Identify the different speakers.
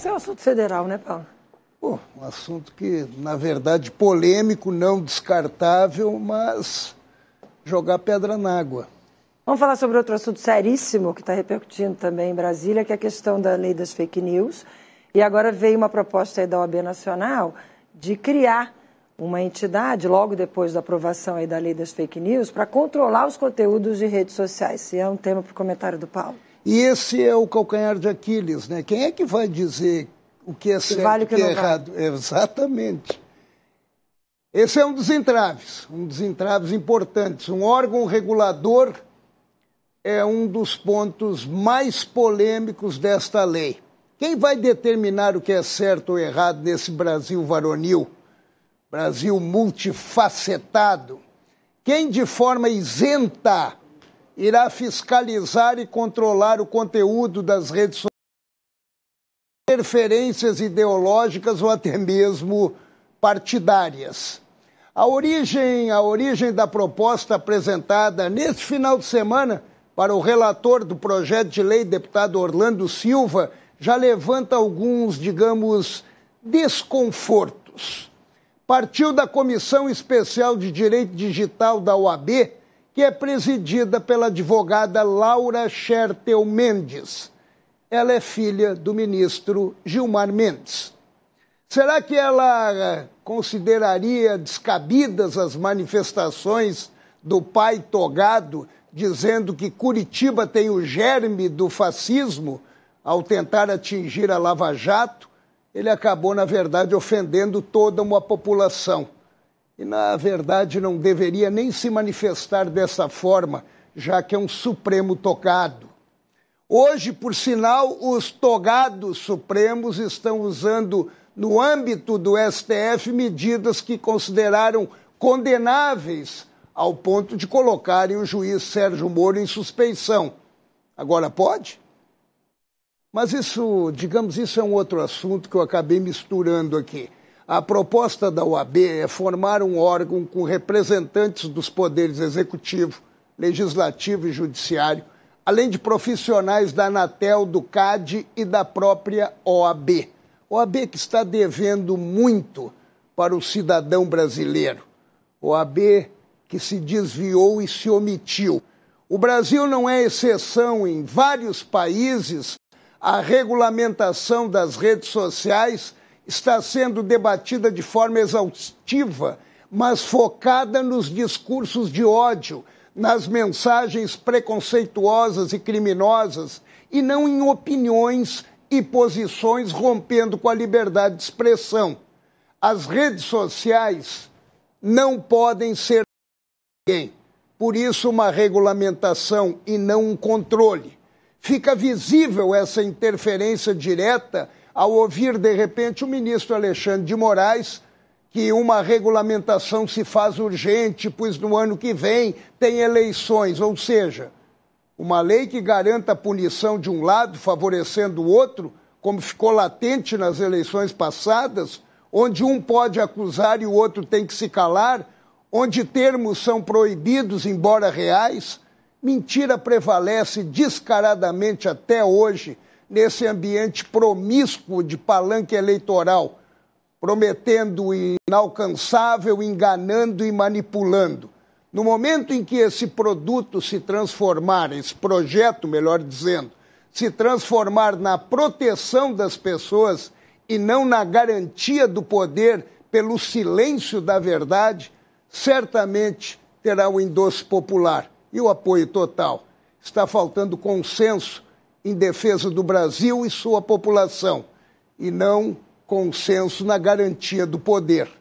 Speaker 1: Esse é o assunto federal, né, Paulo? Bom, um assunto que, na verdade, polêmico, não descartável, mas jogar pedra na água. Vamos falar sobre outro assunto seríssimo que está repercutindo também em Brasília, que é a questão da lei das fake news. E agora veio uma proposta da OAB Nacional de criar uma entidade, logo depois da aprovação da lei das fake news, para controlar os conteúdos de redes sociais. E é um tema para o comentário do Paulo. E esse é o calcanhar de Aquiles, né? Quem é que vai dizer o que é certo e o que é errado? Vale. Exatamente. Esse é um dos entraves, um dos entraves importantes. Um órgão regulador é um dos pontos mais polêmicos desta lei. Quem vai determinar o que é certo ou errado nesse Brasil varonil? Brasil multifacetado? Quem de forma isenta irá fiscalizar e controlar o conteúdo das redes sociais, interferências ideológicas ou até mesmo partidárias. A origem, a origem da proposta apresentada neste final de semana para o relator do projeto de lei, deputado Orlando Silva, já levanta alguns, digamos, desconfortos. Partiu da Comissão Especial de Direito Digital da OAB, que é presidida pela advogada Laura Chertel Mendes. Ela é filha do ministro Gilmar Mendes. Será que ela eh, consideraria descabidas as manifestações do pai togado dizendo que Curitiba tem o germe do fascismo ao tentar atingir a Lava Jato? Ele acabou, na verdade, ofendendo toda uma população e, na verdade, não deveria nem se manifestar dessa forma, já que é um Supremo tocado. Hoje, por sinal, os togados supremos estão usando, no âmbito do STF, medidas que consideraram condenáveis, ao ponto de colocarem o juiz Sérgio Moro em suspeição. Agora pode? Mas isso, digamos, isso é um outro assunto que eu acabei misturando aqui. A proposta da OAB é formar um órgão com representantes dos poderes executivo, legislativo e judiciário, além de profissionais da Anatel, do CAD e da própria OAB. OAB que está devendo muito para o cidadão brasileiro. OAB que se desviou e se omitiu. O Brasil não é exceção em vários países à regulamentação das redes sociais está sendo debatida de forma exaustiva, mas focada nos discursos de ódio, nas mensagens preconceituosas e criminosas, e não em opiniões e posições rompendo com a liberdade de expressão. As redes sociais não podem ser ninguém. Por isso, uma regulamentação e não um controle. Fica visível essa interferência direta ao ouvir de repente o ministro Alexandre de Moraes que uma regulamentação se faz urgente, pois no ano que vem tem eleições, ou seja, uma lei que garanta a punição de um lado, favorecendo o outro, como ficou latente nas eleições passadas, onde um pode acusar e o outro tem que se calar, onde termos são proibidos, embora reais, mentira prevalece descaradamente até hoje nesse ambiente promíscuo de palanque eleitoral, prometendo o inalcançável, enganando e manipulando. No momento em que esse produto se transformar, esse projeto, melhor dizendo, se transformar na proteção das pessoas e não na garantia do poder pelo silêncio da verdade, certamente terá o endosso popular e o apoio total. Está faltando consenso em defesa do Brasil e sua população, e não consenso na garantia do poder.